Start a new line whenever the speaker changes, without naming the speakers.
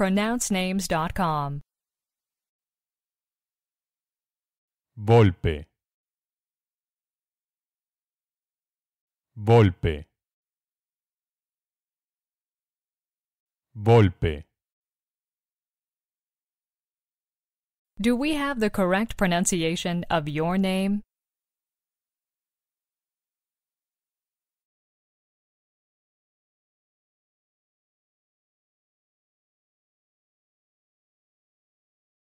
pronouncenames.com.
Volpe. Volpe. Volpe.
Do we have the correct pronunciation of your name?